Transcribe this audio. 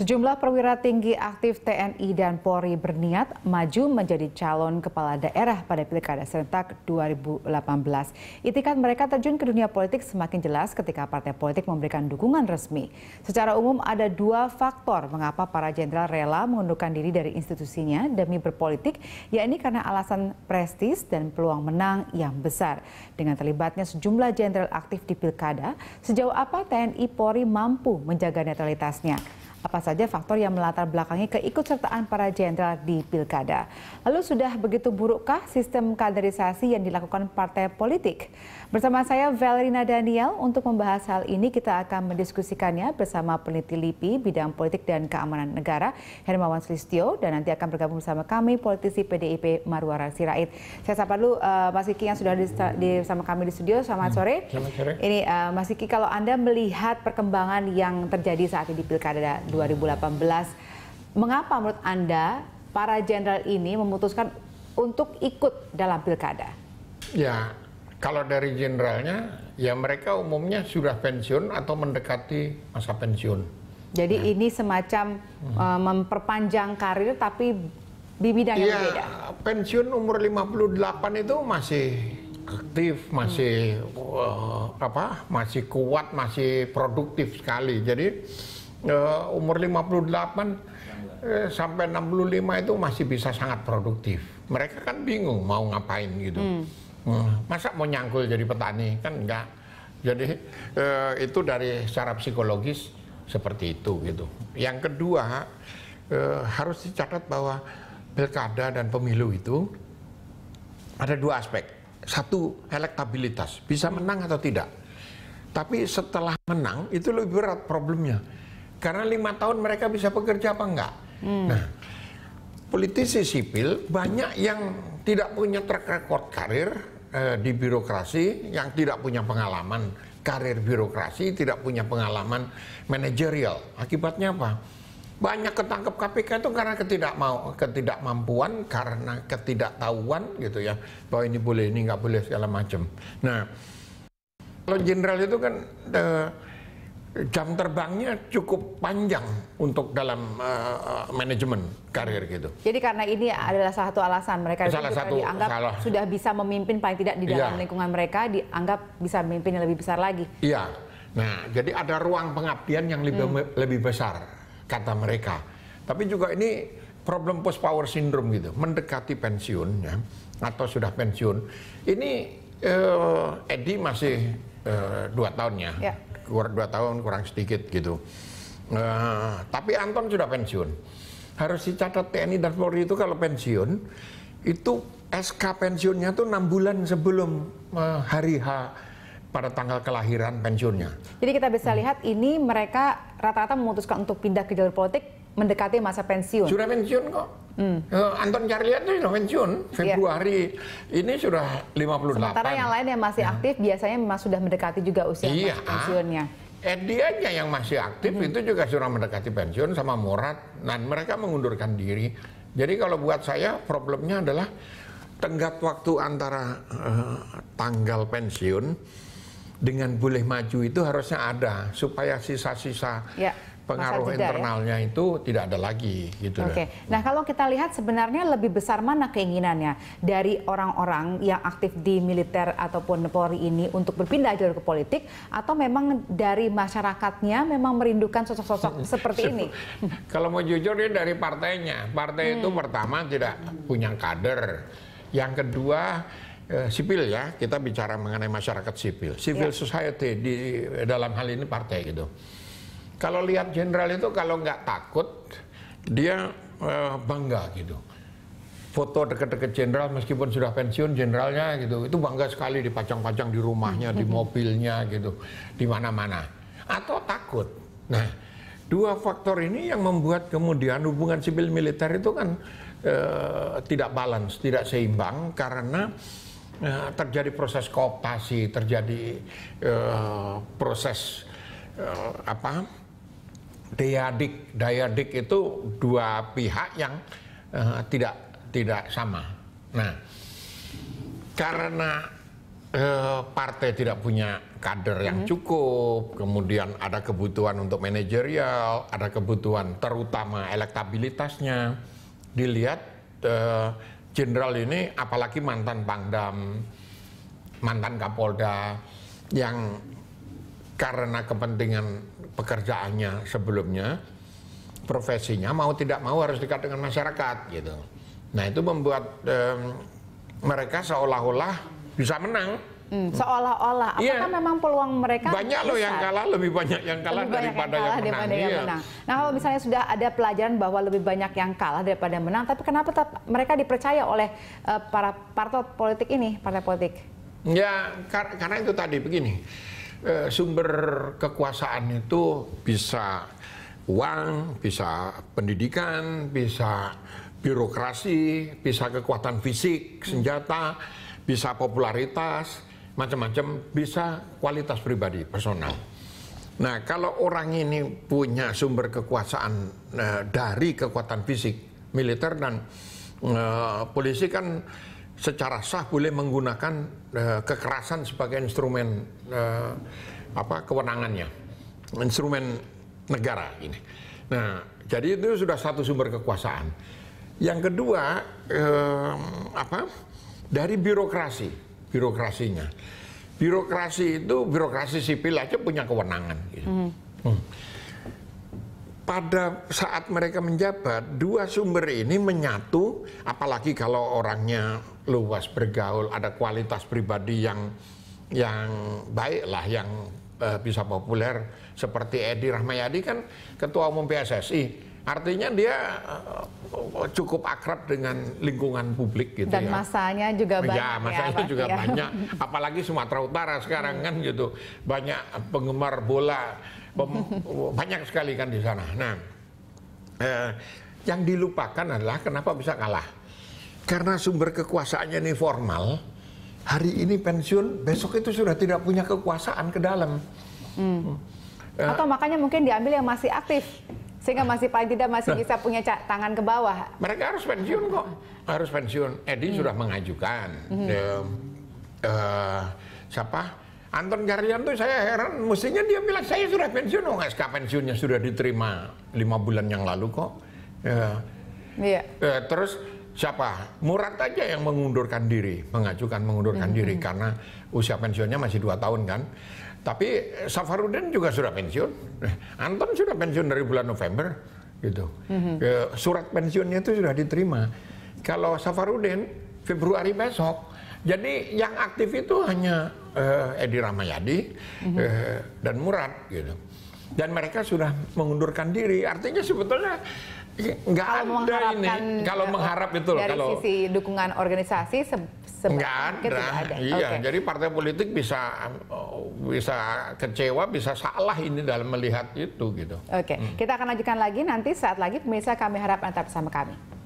Sejumlah perwira tinggi aktif TNI dan Polri berniat maju menjadi calon kepala daerah pada Pilkada Serentak 2018. Itikat mereka terjun ke dunia politik semakin jelas ketika partai politik memberikan dukungan resmi. Secara umum ada dua faktor mengapa para jenderal rela mengundurkan diri dari institusinya demi berpolitik, yakni karena alasan prestis dan peluang menang yang besar. Dengan terlibatnya sejumlah jenderal aktif di Pilkada, sejauh apa TNI Polri mampu menjaga netralitasnya? apa saja faktor yang melatar belakangi keikutsertaan para jenderal di pilkada. Lalu sudah begitu burukkah sistem kaderisasi yang dilakukan partai politik? Bersama saya Valerina Daniel untuk membahas hal ini kita akan mendiskusikannya bersama peneliti LIPI bidang politik dan keamanan negara Hermawan Sulistio dan nanti akan bergabung bersama kami politisi PDIP Marwara Sirait. Saya sapa dulu uh, Mas Kiki yang sudah di, bersama kami di studio. Selamat hmm, sore. Selamat sore. Ini uh, Mas Kiki kalau Anda melihat perkembangan yang terjadi saat ini di Pilkada 2018 mengapa menurut Anda para jenderal ini memutuskan untuk ikut dalam pilkada? Ya, kalau dari jenderalnya, ya mereka umumnya sudah pensiun atau mendekati masa pensiun. Jadi nah. ini semacam hmm. uh, memperpanjang karir tapi di bidang ya, yang iya, berbeda. pensiun umur 58 itu masih aktif, masih hmm. uh, apa? masih kuat, masih produktif sekali. Jadi uh, umur 58 uh, sampai 65 itu masih bisa sangat produktif. Mereka kan bingung mau ngapain gitu. Hmm Masa mau nyangkul jadi petani kan enggak. Jadi eh, itu dari secara psikologis seperti itu gitu. Yang kedua eh, harus dicatat bahwa pilkada dan pemilu itu ada dua aspek. Satu elektabilitas, bisa menang atau tidak. Tapi setelah menang itu lebih berat problemnya. Karena lima tahun mereka bisa bekerja apa enggak. Hmm. Nah, politisi sipil banyak yang tidak punya track record karir eh, di birokrasi yang tidak punya pengalaman karir birokrasi, tidak punya pengalaman manajerial. Akibatnya apa? Banyak ketangkep KPK itu karena ketidak ketidakmau, ketidakmampuan, karena ketidaktahuan gitu ya. Bahwa ini boleh, ini nggak boleh, segala macam. Nah, kalau jenderal itu kan... Eh, jam terbangnya cukup panjang untuk dalam uh, manajemen karir gitu. Jadi karena ini adalah salah satu alasan mereka salah satu, dianggap salah. sudah bisa memimpin paling tidak di iya. dalam ya. lingkungan mereka dianggap bisa memimpin yang lebih besar lagi. Iya. Nah, jadi ada ruang pengabdian yang lebih hmm. lebih besar kata mereka. Tapi juga ini problem post power syndrome gitu, mendekati pensiun ya atau sudah pensiun. Ini uh, Edi masih uh, dua tahunnya. ya, ya kurang dua tahun kurang sedikit gitu. Uh, tapi Anton sudah pensiun. Harus dicatat TNI dan Polri itu kalau pensiun itu SK pensiunnya tuh enam bulan sebelum uh, hari H pada tanggal kelahiran pensiunnya. Jadi kita bisa hmm. lihat ini mereka rata-rata memutuskan untuk pindah ke jalur politik mendekati masa pensiun. Sudah pensiun kok. Hmm. Eh, Anton sudah pensiun iya. Februari yeah. ini sudah 58. Sementara yang lain yang masih nah. aktif hmm. biasanya memang sudah mendekati juga usia iya. pensiunnya. Edi aja yang masih aktif hmm. itu juga sudah mendekati pensiun sama Morat dan nah, mereka mengundurkan diri. Jadi kalau buat saya problemnya adalah tenggat waktu antara uh, tanggal pensiun dengan boleh maju itu harusnya ada supaya sisa-sisa ya pengaruh jeda, ya? internalnya ya? itu tidak ada lagi gitu. Oke. Okay. Nah, kalau kita lihat sebenarnya lebih besar mana keinginannya dari orang-orang yang aktif di militer ataupun Polri ini untuk berpindah jalur ke politik atau memang dari masyarakatnya memang merindukan sosok-sosok seperti ini? kalau mau jujur ini dari partainya. Partai hmm. itu pertama tidak punya kader. Yang kedua eh, sipil ya, kita bicara mengenai masyarakat sipil, civil yeah. society di dalam hal ini partai gitu. Kalau lihat jenderal itu kalau nggak takut, dia uh, bangga gitu. Foto deket-deket jenderal meskipun sudah pensiun jenderalnya gitu, itu bangga sekali dipajang-pajang di rumahnya, di mobilnya gitu, di mana-mana. Atau takut. Nah, dua faktor ini yang membuat kemudian hubungan sipil militer itu kan uh, tidak balance, tidak seimbang karena Nah, terjadi proses kooptasi, terjadi uh, proses uh, apa dayadik. Dayadik itu dua pihak yang uh, tidak tidak sama. Nah, karena uh, partai tidak punya kader yang mm -hmm. cukup, kemudian ada kebutuhan untuk manajerial, ada kebutuhan terutama elektabilitasnya. Dilihat eh, jenderal uh, ini apalagi mantan Pangdam, mantan Kapolda yang karena kepentingan pekerjaannya sebelumnya, profesinya mau tidak mau harus dekat dengan masyarakat gitu. Nah itu membuat um, mereka seolah-olah bisa menang. Hmm, seolah-olah, iya. apakah ya. memang peluang mereka banyak loh yang kalah, lebih banyak yang kalah lebih daripada yang, kalah yang menang. Daripada iya. menang. Nah kalau misalnya sudah ada pelajaran bahwa lebih banyak yang kalah daripada yang menang, tapi kenapa tetap mereka dipercaya oleh uh, para partai politik ini, partai politik? Ya kar karena itu tadi begini. Eh, sumber kekuasaan itu bisa uang, bisa pendidikan, bisa birokrasi, bisa kekuatan fisik, senjata, bisa popularitas, macam-macam, bisa kualitas pribadi, personal. Nah, kalau orang ini punya sumber kekuasaan eh, dari kekuatan fisik, militer dan eh, polisi kan secara sah boleh menggunakan uh, kekerasan sebagai instrumen uh, apa kewenangannya, instrumen negara ini. Nah, jadi itu sudah satu sumber kekuasaan. Yang kedua eh, apa? Dari birokrasi, birokrasinya. Birokrasi itu birokrasi sipil aja punya kewenangan. Gitu. Mm. Hmm. hmm pada saat mereka menjabat, dua sumber ini menyatu, apalagi kalau orangnya luas bergaul, ada kualitas pribadi yang yang baik lah, yang uh, bisa populer seperti Edi Rahmayadi kan ketua umum PSSI. Artinya dia uh, cukup akrab dengan lingkungan publik gitu Dan ya. masanya juga ya, banyak. Ya, masanya ya, juga ya. banyak. Apalagi Sumatera Utara sekarang hmm. kan gitu. Banyak penggemar bola banyak sekali kan di sana. Nah, eh, yang dilupakan adalah kenapa bisa kalah? Karena sumber kekuasaannya ini formal. Hari ini pensiun, besok itu sudah tidak punya kekuasaan ke dalam. Hmm. hmm. Eh, Atau makanya mungkin diambil yang masih aktif sehingga masih paling tidak masih nah. bisa punya tangan ke bawah. Mereka harus pensiun kok, harus pensiun. Edi hmm. sudah mengajukan. Hmm. uh, siapa? Anton Karyan saya heran, mestinya dia bilang saya sudah pensiun, oh SK pensiunnya sudah diterima lima bulan yang lalu kok. Ya. Yeah. Ya, eh, terus siapa? murat aja yang mengundurkan diri, mengajukan mengundurkan -hmm. diri karena usia pensiunnya masih dua tahun kan. Tapi eh, Safarudin juga sudah pensiun, eh, Anton sudah pensiun dari bulan November gitu. Mm -hmm. Ya, surat pensiunnya itu sudah diterima. Kalau Safarudin Februari besok, jadi yang aktif itu hanya uh, Edi Ramayadi uh, mhm. eh, dan Murad gitu. Dan mereka sudah mengundurkan diri. Artinya sebetulnya nggak ada ini. Kalau eh, mengharap itu Dari kalau, sisi dukungan organisasi se nggak ada. ada. Iya, okay. jadi partai politik bisa bisa kecewa, bisa salah ini dalam melihat itu gitu. Oke, okay. hmm. kita akan lanjutkan lagi nanti saat lagi pemirsa kami harap tetap bersama kami.